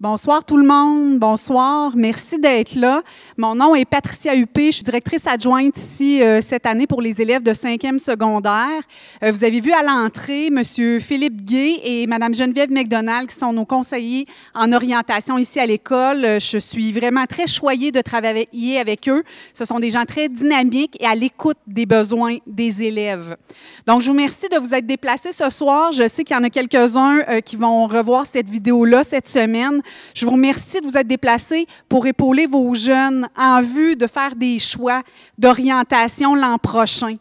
Bonsoir tout le monde, bonsoir, merci d'être là. Mon nom est Patricia Huppé, je suis directrice adjointe ici euh, cette année pour les élèves de 5e secondaire. Euh, vous avez vu à l'entrée Monsieur Philippe Gay et Madame Geneviève McDonald qui sont nos conseillers en orientation ici à l'école. Euh, je suis vraiment très choyée de travailler avec eux. Ce sont des gens très dynamiques et à l'écoute des besoins des élèves. Donc je vous remercie de vous être déplacés ce soir. Je sais qu'il y en a quelques-uns qui vont revoir cette vidéo-là cette semaine. Je vous remercie de vous être déplacés pour épauler vos jeunes en vue de faire des choix d'orientation l'an prochain.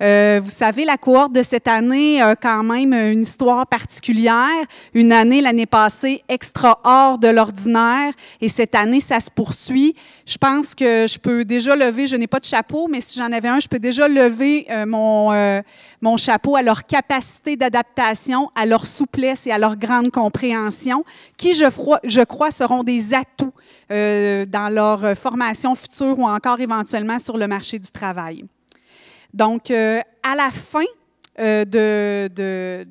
Euh, vous savez, la cohorte de cette année a quand même une histoire particulière. Une année, l'année passée, extra hors de l'ordinaire. Et cette année, ça se poursuit. Je pense que je peux déjà lever, je n'ai pas de chapeau, mais si j'en avais un, je peux déjà lever euh, mon, euh, mon chapeau à leur capacité d'adaptation, à leur souplesse et à leur grande compréhension, qui, je, crois, je crois, seront des atouts dans leur formation future ou encore éventuellement sur le marché du travail. Donc, euh, à la fin euh, de,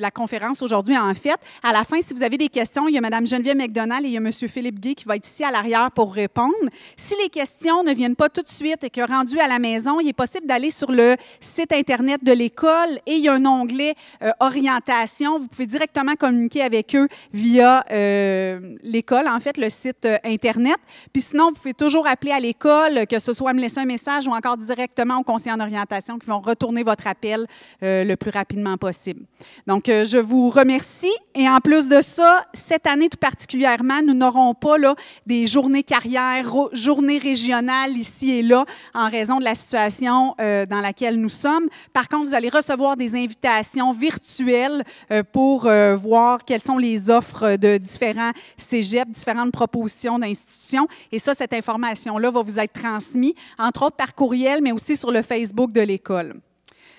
la conférence aujourd'hui, en fait. À la fin, si vous avez des questions, il y a Mme Geneviève McDonald et il y a M. Philippe Guy qui va être ici à l'arrière pour répondre. Si les questions ne viennent pas tout de suite et que rendu à la maison, il est possible d'aller sur le site Internet de l'école et il y a un onglet euh, orientation. Vous pouvez directement communiquer avec eux via euh, l'école, en fait, le site euh, Internet. Puis sinon, vous pouvez toujours appeler à l'école, que ce soit me laisser un message ou encore directement au conseiller en orientation qui vont retourner votre appel le plus rapidement possible. Donc, donc, euh, je vous remercie. Et en plus de ça, cette année tout particulièrement, nous n'aurons pas là, des journées carrières, journées régionales ici et là, en raison de la situation euh, dans laquelle nous sommes. Par contre, vous allez recevoir des invitations virtuelles euh, pour voir quelles sont les offres de différents cégeps, différentes propositions d'institutions. Et ça, cette information-là va vous être transmise, entre autres par courriel, mais aussi sur le Facebook de l'école.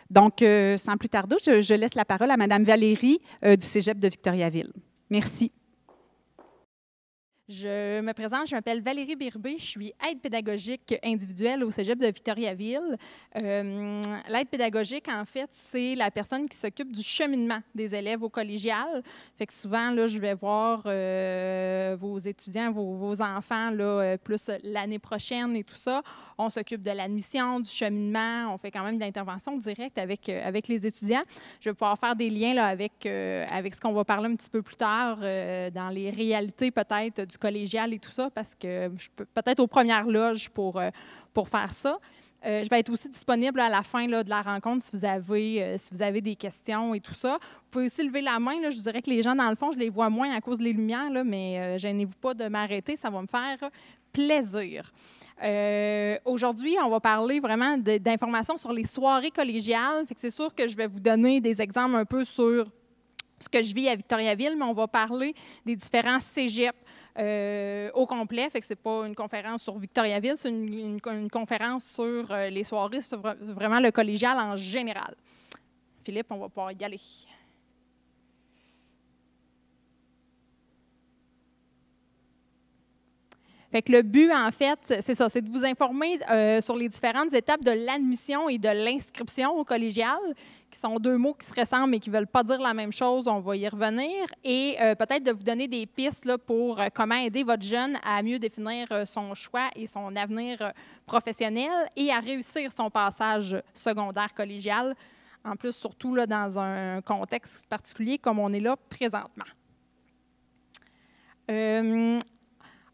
Donc, euh, sans plus tarder, je, laisse la parole à Mme Valérie euh, du Cégep de Victoriaville. Merci. Je me présente, je m'appelle Valérie Birbé, je suis aide pédagogique individuelle au Cégep de Victoriaville. Euh, l'aide pédagogique, en fait, c'est la personne qui s'occupe du cheminement des élèves au collégial. Fait que souvent, là, je vais voir vos étudiants, vos, enfants, plus l'année prochaine et tout ça. On s'occupe de l'admission, du cheminement. On fait quand même de l'intervention directe avec, euh, avec les étudiants. Je vais pouvoir faire des liens là, avec, euh, avec ce qu'on va parler un petit peu plus tard euh, dans les réalités peut-être du collégial et tout ça, parce que je peux peut-être aux premières loges pour, pour faire ça. je vais être aussi disponible à la fin là, de la rencontre si vous, avez, si vous avez des questions et tout ça. Vous pouvez aussi lever la main. je dirais que les gens, dans le fond, je les vois moins à cause des lumières, là, mais gênez-vous pas de m'arrêter. Ça va me faire plaisir. Euh, aujourd'hui, on va parler vraiment d'informations sur les soirées collégiales. C'est sûr que je vais vous donner des exemples un peu sur ce que je vis à Victoriaville, mais on va parler des différents cégeps euh, au complet. Fait que c'est pas une conférence sur Victoriaville, c'est une, une, conférence sur euh, les soirées, sur vraiment le collégial en général. Philippe, on va pouvoir y aller. Fait que le but, en fait, c'est ça, c'est de vous informer euh, sur les différentes étapes de l'admission et de l'inscription au collégial, qui sont deux mots qui se ressemblent mais qui ne veulent pas dire la même chose. On va y revenir. Et euh, peut-être de vous donner des pistes là, pour euh, comment aider votre jeune à mieux définir son choix et son avenir professionnel et à réussir son passage secondaire collégial, en plus surtout là, dans un contexte particulier comme on est là présentement.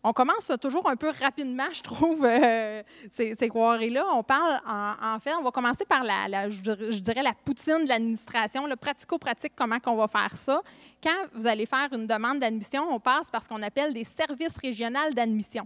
On commence toujours un peu rapidement, je trouve, euh, ces, ces là On parle, en, fait, on va commencer par la, je dirais, la poutine de l'administration, le pratico-pratique, comment qu'on va faire ça. Quand vous allez faire une demande d'admission, on passe par ce qu'on appelle des services régionaux d'admission.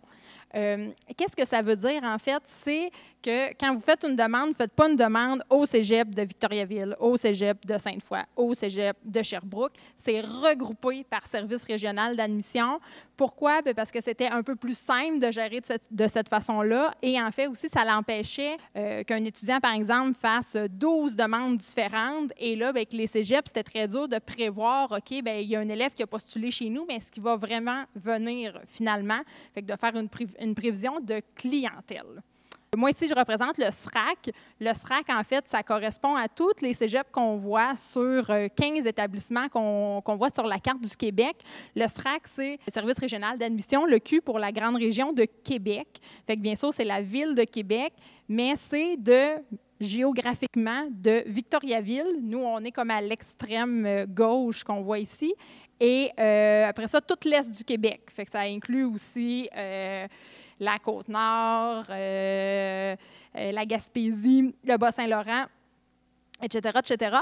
Euh, qu'est-ce que ça veut dire, en fait? C'est que quand vous faites une demande, ne faites pas une demande au cégep de Victoriaville, au cégep de Sainte-Foy, au cégep de Sherbrooke. C'est regroupé par service régional d'admission. Pourquoi? Ben, parce que c'était un peu plus simple de gérer de cette, façon-là. Et en fait, aussi, ça l'empêchait euh, qu'un étudiant, par exemple, fasse 12 demandes différentes. Et là, avec ben, les cégeps, c'était très dur de prévoir, OK, bien, il y a un élève qui a postulé chez nous, mais est-ce qu'il va vraiment venir finalement? Fait que de faire une, une prévision de clientèle. Moi, ici, je représente le SRAC. Le SRAC, en fait, ça correspond à toutes les cégeps qu'on voit sur 15 euh, établissements qu'on voit sur la carte du Québec. Le SRAC, c'est le Service régional d'admission, le Q pour la grande région de Québec. Fait bien sûr, c'est la ville de Québec, mais c'est de géographiquement de Victoriaville. Nous, on est comme à l'extrême euh, gauche qu'on voit ici. Et euh, après ça, tout l'Est du Québec. ça inclut aussi euh, la Côte-Nord, euh, la Gaspésie, le Bas-Saint-Laurent, etc., etc.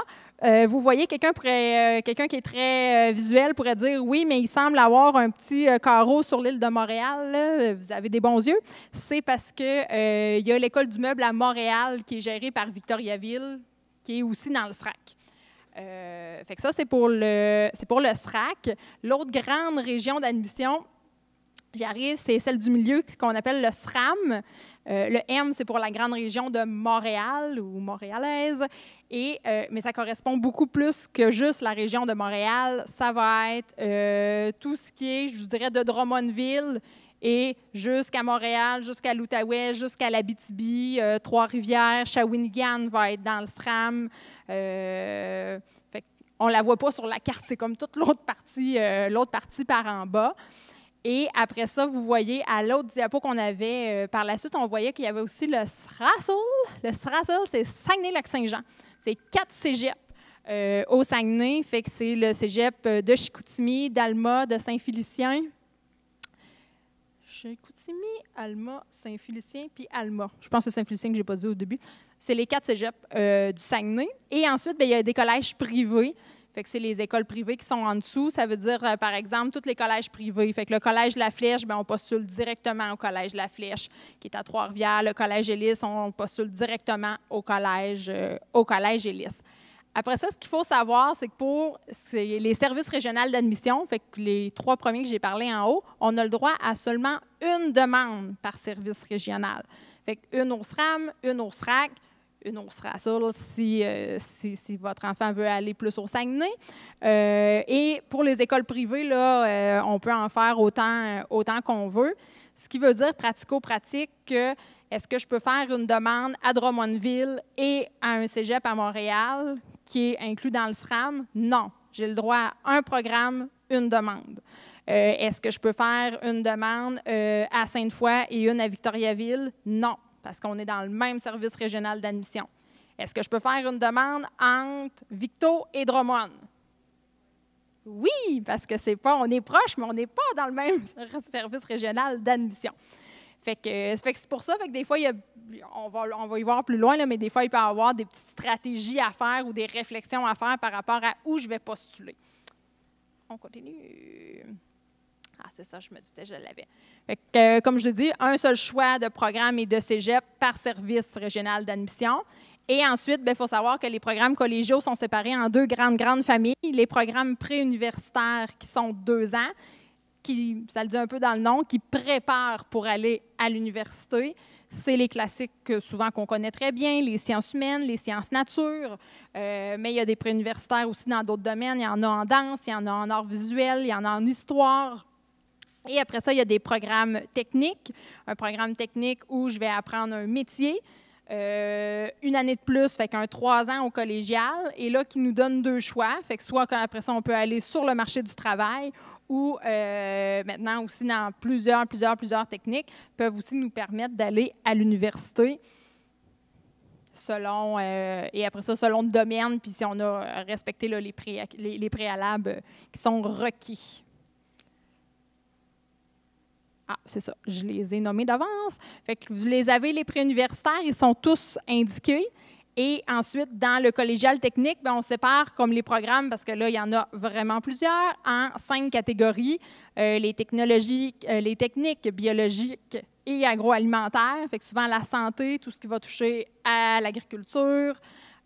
vous voyez, quelqu'un qui est très visuel pourrait dire « Oui, mais il semble avoir un petit carreau sur l'île de Montréal. Vous avez des bons yeux. » C'est parce qu'il il y a l'école du meuble à Montréal qui est gérée par Victoriaville, qui est aussi dans le SRAC. Euh, fait que ça, c'est pour le, c'est pour le SRAC. L'autre grande région d'admission, j'y arrive, c'est celle du milieu, ce qu'on appelle le SRAM. Euh, le M, c'est pour la grande région de Montréal ou montréalaise. Et, euh, mais ça correspond beaucoup plus que juste la région de Montréal. Ça va être euh, tout ce qui est, je vous dirais, de Drummondville et jusqu'à Montréal, jusqu'à l'Outaouais, jusqu'à la euh, Trois-Rivières, Shawinigan va être dans le SRAM. Euh, on la voit pas sur la carte, c'est comme toute l'autre partie, euh, l'autre partie par en bas. Et après ça, vous voyez à l'autre diapo qu'on avait euh, par la suite, on voyait qu'il y avait aussi le SRASL. Le SRASL, c'est Saguenay-Lac-Saint-Jean. C'est quatre cégeps au Saguenay, c'est le cégep de Chicoutimi, d'Alma, de Saint-Félicien, écoutez Alma, Saint-Félicien, puis Alma. Je pense que c'est Saint-Félicien que je n'ai pas dit au début. C'est les quatre cégeps euh, du Saguenay. Et ensuite, ben, il y a des collèges privés. Fait que c'est les écoles privées qui sont en dessous. Ça veut dire, euh, par exemple, tous les collèges privés. Fait que le collège La Flèche, ben, on postule directement au collège La Flèche, qui est à Trois-Rivières. Le collège Élis, on postule directement au collège, euh, au collège après ça, ce qu'il faut savoir, c'est que pour les services régionaux d'admission, fait que les trois premiers que j'ai parlé en haut, on a le droit à seulement une demande par service régional. Fait une au SRAM, une au SRAC, une au SRAS. Euh, si, si, votre enfant veut aller plus au Saguenay. Euh, et pour les écoles privées, là, euh, on peut en faire autant, autant qu'on veut. Ce qui veut dire pratico-pratique que est-ce que je peux faire une demande à Drummondville et à un cégep à Montréal qui est inclus dans le SRAM? Non. J'ai le droit à un programme, une demande. Euh, est-ce que je peux faire une demande euh, à Sainte-Foy et une à Victoriaville? Non, parce qu'on est dans le même service régional d'admission. Est-ce que je peux faire une demande entre Victo et Drummond? Oui, parce que c'est pas, on est proche, mais on n'est pas dans le même service régional d'admission. Fait que, c'est pour ça, que des fois, il y a, on, va, on, va, y voir plus loin, là, mais des fois, il peut y avoir des petites stratégies à faire ou des réflexions à faire par rapport à où je vais postuler. On continue. Ah, c'est ça, je me doutais, je l'avais. Fait que, euh, comme je dis, un seul choix de programme et de cégep par service régional d'admission. Et ensuite, il ben, faut savoir que les programmes collégiaux sont séparés en deux grandes, grandes familles. Les programmes préuniversitaires qui sont deux ans qui, ça le dit un peu dans le nom, qui prépare pour aller à l'université. C'est les classiques que souvent qu'on connaît très bien, les sciences humaines, les sciences nature, euh, mais il y a des préuniversitaires aussi dans d'autres domaines. Il y en a en danse, il y en a en art visuel, il y en a en histoire. Et après ça, il y a des programmes techniques. Un programme technique où je vais apprendre un métier, euh, une année de plus, fait qu'un trois ans au collégial, et là, qui nous donne deux choix. Fait que soit après ça, on peut aller sur le marché du travail ou euh, maintenant aussi dans plusieurs, plusieurs, plusieurs techniques, peuvent aussi nous permettre d'aller à l'université selon, euh, et après ça, selon le domaine, puis si on a respecté les, préalables qui sont requis. Ah, c'est ça, je les ai nommés d'avance. Fait que vous les avez, les préuniversitaires, ils sont tous indiqués. Et ensuite, dans le collégial technique, ben, on sépare comme les programmes, parce que là, il y en a vraiment plusieurs, en cinq catégories. Euh, les technologies, euh, les techniques biologiques et agroalimentaires. Fait que souvent la santé, tout ce qui va toucher à l'agriculture,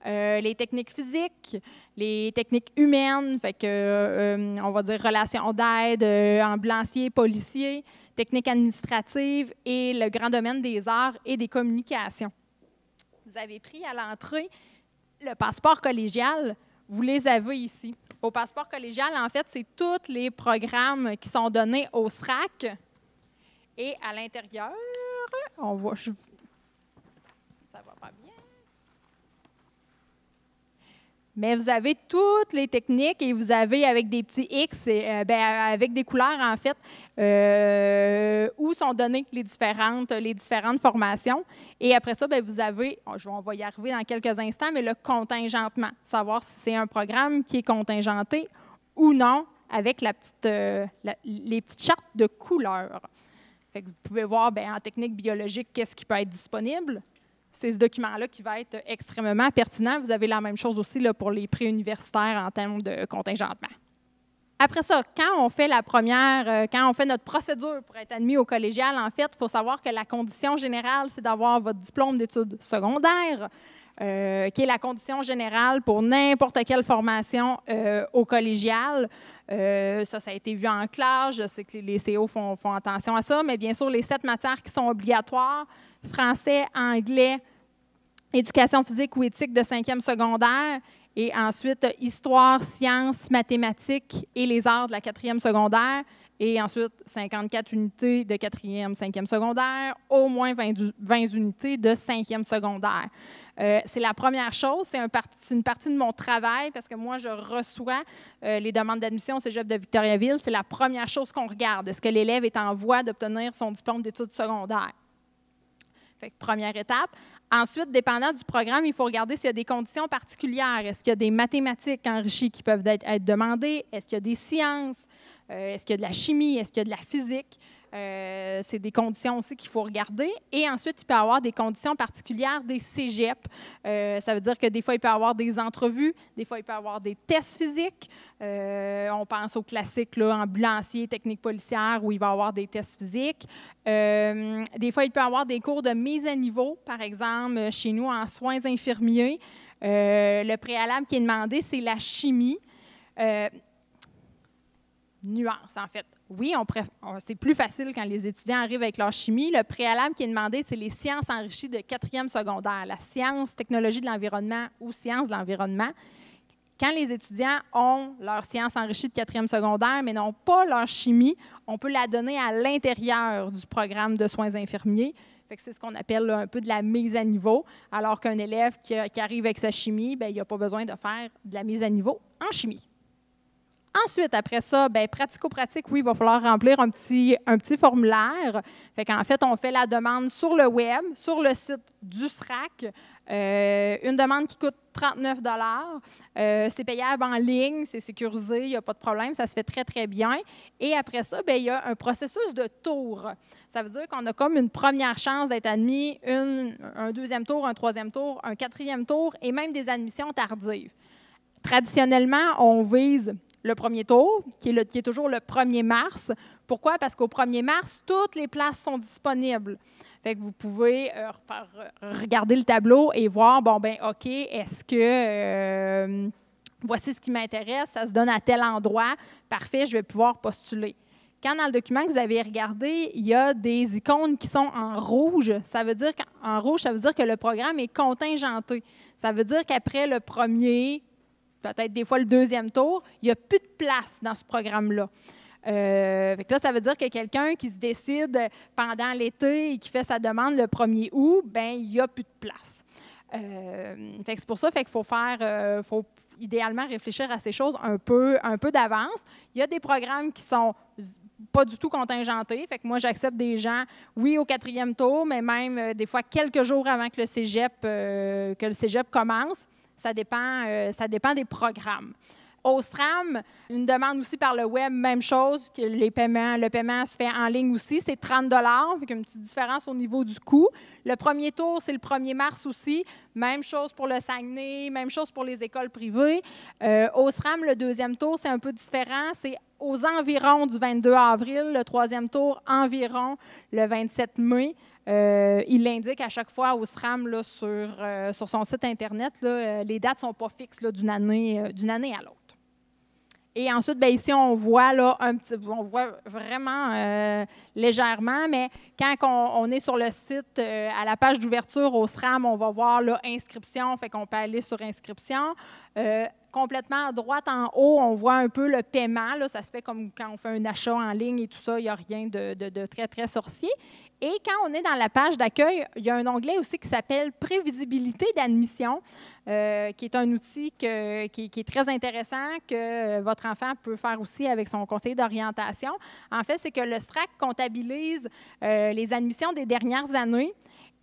euh, les techniques physiques, les techniques humaines, fait que on va dire relations d'aide, ambulanciers, policiers, techniques administratives et le grand domaine des arts et des communications vous avez pris à l'entrée, le passeport collégial, vous les avez ici. Au passeport collégial, en fait, c'est tous les programmes qui sont donnés au SRAC. Et à l'intérieur, on va, Mais vous avez toutes les techniques et vous avez avec des petits X, et, euh, ben, avec des couleurs en fait, euh, où sont données les différentes, les différentes formations. Et après ça, ben, vous avez, oh, on va y arriver dans quelques instants, mais le contingentement, savoir si c'est un programme qui est contingenté ou non avec la petite, euh, les petites chartes de couleurs. vous pouvez voir ben, en technique biologique qu'est-ce qui peut être disponible c'est ce document-là qui va être extrêmement pertinent. Vous avez la même chose aussi là, pour les préuniversitaires en termes de contingentement. Après ça, quand on fait la première, euh, quand on fait notre procédure pour être admis au collégial, en fait, il faut savoir que la condition générale, c'est d'avoir votre diplôme d'études secondaires, euh, qui est la condition générale pour n'importe quelle formation euh, au collégial. ça, ça a été vu en classe. Je sais que les CO font, font attention à ça, mais bien sûr, les sept matières qui sont obligatoires, français, anglais, éducation physique ou éthique de cinquième secondaire, et ensuite histoire, sciences, mathématiques et les arts de la quatrième secondaire, et ensuite 54 unités de quatrième, cinquième secondaire, au moins 20, unités de cinquième secondaire. Euh, c'est la première chose, c'est une partie de mon travail parce que moi, je reçois euh, les demandes d'admission au cégep de Victoriaville. C'est la première chose qu'on regarde. Est-ce que l'élève est en voie d'obtenir son diplôme d'études secondaires? première étape. Ensuite, dépendant du programme, il faut regarder s'il y a des conditions particulières. Est-ce qu'il y a des mathématiques enrichies qui peuvent être, demandées? Est-ce qu'il y a des sciences? Euh, est-ce qu'il y a de la chimie? Est-ce qu'il y a de la physique? Euh, c'est des conditions aussi qu'il faut regarder. Et ensuite, il peut y avoir des conditions particulières des cégep. Euh, ça veut dire que des fois, il peut y avoir des entrevues, des fois, il peut y avoir des tests physiques. Euh, on pense aux classiques, là, ambulancier, technique policière, où il va y avoir des tests physiques. des fois, il peut y avoir des cours de mise à niveau, par exemple, chez nous, en soins infirmiers. le préalable qui est demandé, c'est la chimie nuance en fait. Oui, on, c'est plus facile quand les étudiants arrivent avec leur chimie. Le préalable qui est demandé, c'est les sciences enrichies de quatrième secondaire, la science, technologie de l'environnement ou sciences de l'environnement. Quand les étudiants ont leur science enrichie de quatrième secondaire, mais n'ont pas leur chimie, on peut la donner à l'intérieur du programme de soins infirmiers. C'est ce qu'on appelle un peu de la mise à niveau, alors qu'un élève qui, arrive avec sa chimie, ben, il n'a pas besoin de faire de la mise à niveau en chimie. Ensuite, après ça, ben, pratico-pratique, oui, il va falloir remplir un petit, un petit formulaire. Fait qu'en fait, on fait la demande sur le web, sur le site du SRAC. Euh, une demande qui coûte 39 euh, C'est payable en ligne, c'est sécurisé, il n'y a pas de problème, ça se fait très, très bien. Et après ça, bien, il y a un processus de tour. Ça veut dire qu'on a comme une première chance d'être admis, un deuxième tour, un troisième tour, un quatrième tour et même des admissions tardives. Traditionnellement, on vise le premier tour, qui est, toujours le 1er mars. Pourquoi? Parce qu'au 1er mars, toutes les places sont disponibles. vous pouvez euh, regarder le tableau et voir, bon, ben OK, est-ce que euh, voici ce qui m'intéresse, ça se donne à tel endroit, parfait, je vais pouvoir postuler. Quand dans le document que vous avez regardé, il y a des icônes qui sont en rouge, ça veut dire qu'en rouge, ça veut dire que le programme est contingenté. Ça veut dire qu'après le 1er peut-être des fois le deuxième tour, il n'y a plus de place dans ce programme-là. Euh, là, ça veut dire que quelqu'un qui se décide pendant l'été et qui fait sa demande le 1er août, ben il n'y a plus de place. Euh, c'est pour ça qu'il faut faire, euh, faut idéalement réfléchir à ces choses un peu, un peu d'avance. Il y a des programmes qui sont pas du tout contingentés. Fait que moi, j'accepte des gens, oui, au quatrième tour, mais même des fois quelques jours avant que le cégep, que le cégep commence. Ça dépend, euh, ça dépend des programmes. Ostram, une demande aussi par le web, même chose, que les paiements, le paiement se fait en ligne aussi, c'est 30 dollars, avec une petite différence au niveau du coût. Le premier tour, c'est le 1er mars aussi, même chose pour le Saguenay, même chose pour les écoles privées. Euh, SRAM, le deuxième tour, c'est un peu différent, c'est aux environs du 22 avril, le troisième tour environ le 27 mai. Euh, il l'indique à chaque fois au SRAM là, sur, euh, sur, son site Internet. Euh, les dates ne sont pas fixes d'une année, année, à l'autre. Et ensuite, bien, ici, on voit, là, un petit, on voit vraiment légèrement, mais quand on, est sur le site, à la page d'ouverture au SRAM, on va voir là, inscription, fait qu'on peut aller sur inscription complètement à droite en haut, on voit un peu le paiement. ça se fait comme quand on fait un achat en ligne et tout ça, il n'y a rien de, très, très sorcier. Et quand on est dans la page d'accueil, il y a un onglet aussi qui s'appelle Prévisibilité d'admission, euh, qui est un outil qui, est très intéressant que euh, votre enfant peut faire aussi avec son conseiller d'orientation. En fait, c'est que le STRAC comptabilise euh, les admissions des dernières années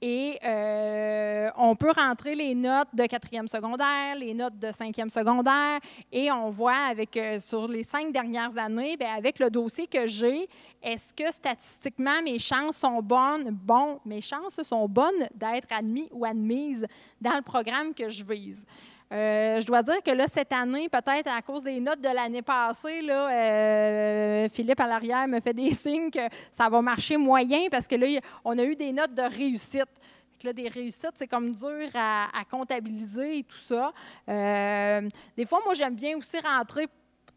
et euh, on peut rentrer les notes de quatrième secondaire, les notes de cinquième secondaire, et on voit avec euh, sur les cinq dernières années, ben, avec le dossier que j'ai, est-ce que statistiquement mes chances sont bonnes? Bon, mes chances sont bonnes d'être admis ou admises dans le programme que je vise. Euh, je dois dire que là, cette année, peut-être à cause des notes de l'année passée, là, euh, Philippe à l'arrière me fait des signes que ça va marcher moyen parce que là, on a eu des notes de réussite. Là, des réussites, c'est comme dur à, comptabiliser et tout ça. Euh, des fois, moi, j'aime bien aussi rentrer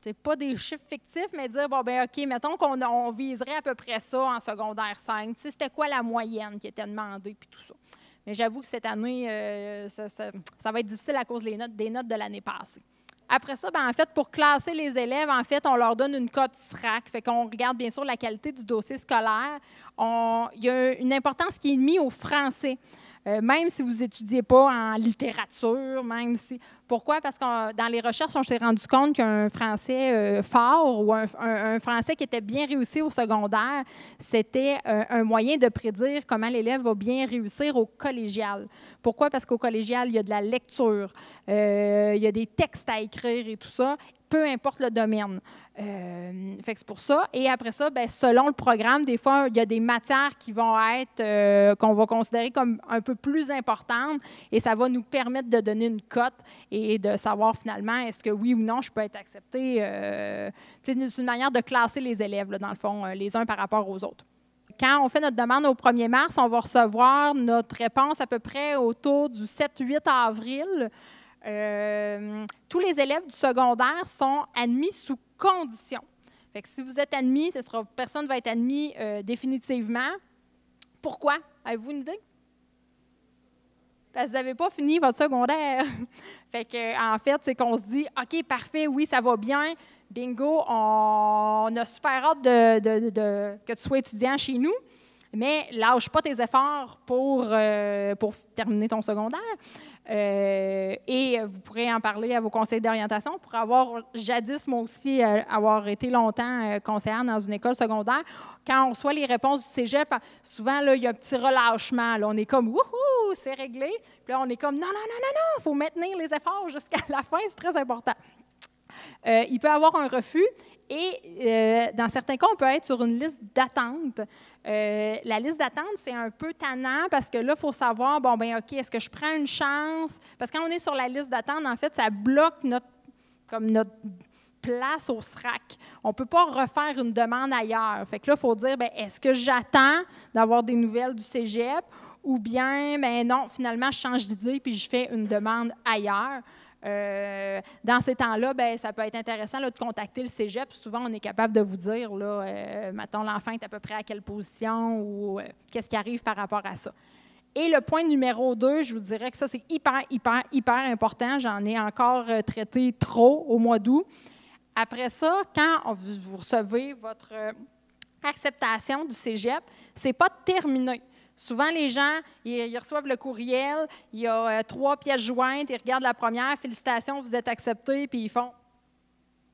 c'est pas des chiffres fictifs, mais dire, bon, ben OK, mettons qu'on viserait à peu près ça en secondaire 5. c'était quoi la moyenne qui était demandée, puis tout ça. Mais j'avoue que cette année, euh, ça, va être difficile à cause des notes, des notes de l'année passée. Après ça, ben, en fait, pour classer les élèves, en fait, on leur donne une cote SRAC. Fait qu'on regarde bien sûr la qualité du dossier scolaire. On, il y a une importance qui est mise au français. Euh, même si vous étudiez pas en littérature, même si. Pourquoi? Parce que euh, dans les recherches, on s'est rendu compte qu'un Français euh, fort ou un, Français qui était bien réussi au secondaire, c'était un moyen de prédire comment l'élève va bien réussir au collégial. Pourquoi? Parce qu'au collégial, il y a de la lecture, il y a des textes à écrire et tout ça peu importe le domaine. Euh, fait c'est pour ça. Et après ça, ben, selon le programme, des fois, il y a des matières qui vont être, euh, qu'on va considérer comme un peu plus importantes et ça va nous permettre de donner une cote et de savoir finalement est-ce que oui ou non je peux être accepté. Euh, c'est une manière de classer les élèves, là, dans le fond, euh, les uns par rapport aux autres. Quand on fait notre demande au 1er mars, on va recevoir notre réponse à peu près autour du 7-8 avril. tous les élèves du secondaire sont admis sous condition. Fait que si vous êtes admis, sera, personne ne va être admis euh, définitivement. Pourquoi? Avez-vous une idée? Parce que vous n'avez pas fini votre secondaire. fait que, en fait, c'est qu'on se dit, OK, parfait, oui, ça va bien, bingo, on a super hâte de, que tu sois étudiant chez nous, mais lâche pas tes efforts pour, euh, pour terminer ton secondaire. Euh, et euh, vous pourrez en parler à vos conseils d'orientation. Pour avoir jadis, moi aussi, euh, avoir été longtemps conseillère dans une école secondaire, quand on reçoit les réponses du cégep, souvent, là, il y a un petit relâchement. Là, on est comme, wouhou, c'est réglé. Puis là, on est comme, non, non, non, non, non, il faut maintenir les efforts jusqu'à la fin, c'est très important. il peut avoir un refus et dans certains cas, on peut être sur une liste d'attente euh, la liste d'attente, c'est un peu tannant parce que là, il faut savoir, bon, ben OK, est-ce que je prends une chance? Parce que quand on est sur la liste d'attente, en fait, ça bloque notre, comme notre place au SRAC. On ne peut pas refaire une demande ailleurs. Fait que là, il faut dire, ben, est-ce que j'attends d'avoir des nouvelles du cégep ou bien, ben non, finalement, je change d'idée puis je fais une demande ailleurs. Euh, dans ces temps-là, ben, ça peut être intéressant de contacter le cégep. Souvent, on est capable de vous dire, là, euh, l'enfant est à peu près à quelle position ou euh, qu'est-ce qui arrive par rapport à ça. Et le point numéro deux, je vous dirais que ça, c'est hyper, hyper, hyper important. J'en ai encore traité trop au mois d'août. Après ça, quand vous recevez votre acceptation du cégep, c'est pas terminé. Souvent, les gens, ils, reçoivent le courriel, il y a euh, trois pièces jointes, ils regardent la première, félicitations, vous êtes accepté, puis ils font,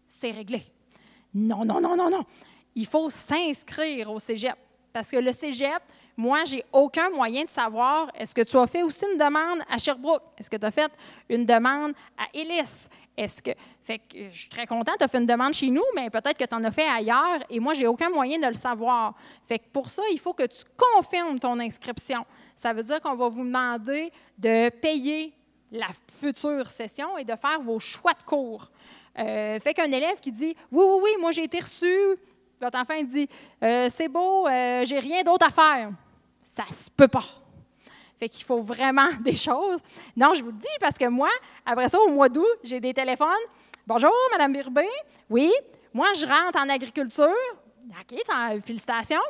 c'est réglé. Non, non, non, non, non. Il faut s'inscrire au cégep. Parce que le cégep, moi, j'ai aucun moyen de savoir est-ce que tu as fait aussi une demande à Sherbrooke? Est-ce que tu as fait une demande à Ellis? Est-ce que fait que euh, je suis très contente, tu as fait une demande chez nous, mais peut-être que tu en as fait ailleurs et moi, j'ai aucun moyen de le savoir. Fait que pour ça, il faut que tu confirmes ton inscription. Ça veut dire qu'on va vous demander de payer la future session et de faire vos choix de cours. Euh, fait qu'un élève qui dit Oui, oui, oui, moi j'ai été reçu, votre enfant dit euh, C'est beau, j'ai rien d'autre à faire. Ça se peut pas. Fait qu'il faut vraiment des choses. Non, je vous le dis parce que moi, après ça, au mois d'août, j'ai des téléphones Bonjour, Madame Birbé. Oui, moi, je rentre en agriculture. OK, félicitations.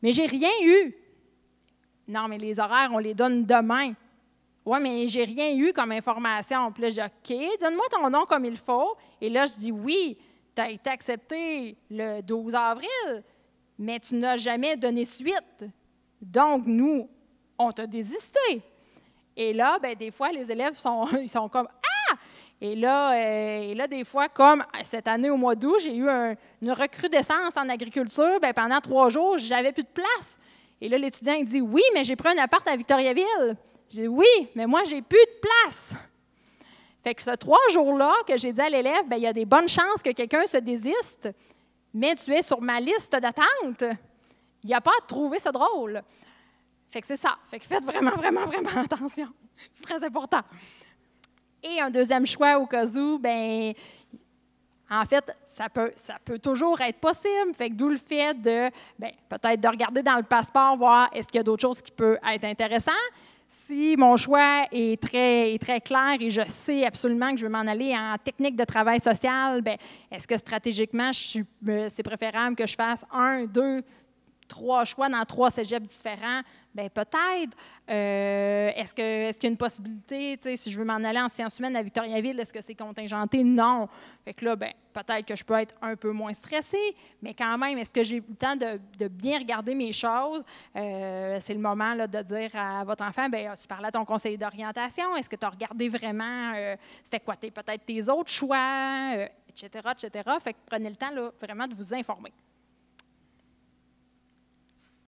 Mais j'ai rien eu. Non, mais les horaires, on les donne demain. Oui, mais j'ai rien eu comme information. Puis là, OK, donne-moi ton nom comme il faut. Et là, je dis Oui, tu as été accepté le 12 avril, mais tu n'as jamais donné suite. Donc, nous, on t'a désisté. Et là, ben, des fois, les élèves sont, ils sont comme et là, euh, là, des fois, comme euh, cette année au mois d'août, j'ai eu une recrudescence en agriculture. Ben, pendant trois jours, j'avais plus de place. Et là, l'étudiant dit Oui, mais j'ai pris un appart à Victoriaville. J'ai dit Oui, mais moi, j'ai plus de place. Fait que ce trois jours-là que j'ai dit à l'élève, ben, il y a des bonnes chances que quelqu'un se désiste, mais tu es sur ma liste d'attente. Il n'y a pas à trouver ce drôle. Fait que c'est ça. Fait que faites vraiment, vraiment, vraiment attention. C'est très important et un deuxième choix au cas où, ben, en fait, ça peut, ça peut toujours être possible. Fait que d'où le fait de, ben, peut-être de regarder dans le passeport, voir est-ce qu'il y a d'autres choses qui peuvent être intéressantes. Si mon choix est très, très clair et je sais absolument que je veux m'en aller en technique de travail social, ben, est-ce que stratégiquement, ben, c'est préférable que je fasse un, deux, trois choix dans trois cégeps différents ben peut-être. Euh, est-ce que, est y a une possibilité, si je veux m'en aller en sciences humaines à Victoriaville, est-ce que c'est contingenté? Non. Fait que là, ben, peut-être que je peux être un peu moins stressée, mais quand même, est-ce que j'ai le temps de, bien regarder mes choses? Euh, c'est le moment là, de dire à votre enfant, ben, tu parlais à ton conseiller d'orientation, est-ce que tu as regardé vraiment, euh, c'était quoi peut-être tes autres choix, etc., etc. Fait que prenez le temps là, vraiment de vous informer.